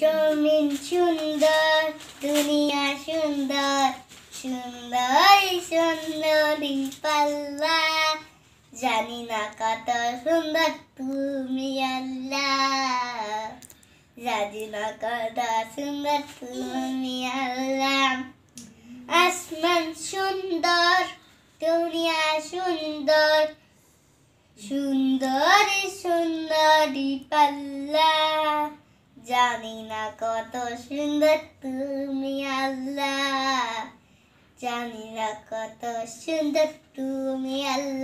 জমিন সুন্দর দুনিয়া সুন্দর সুন্দর সুন্দরী পাল্লা জানি না কত সুন্দর তুমি আল্লাহ জানি না কত সুন্দর তুমি আল্লাহ আসমান সুন্দর দুনিয়া সুন্দর সুন্দরী সুন্দরী পাল্লা জানি না কত সুন্দর তুমি আল্লাহ জানি না কত সুন্দর তুমি আল্লাহ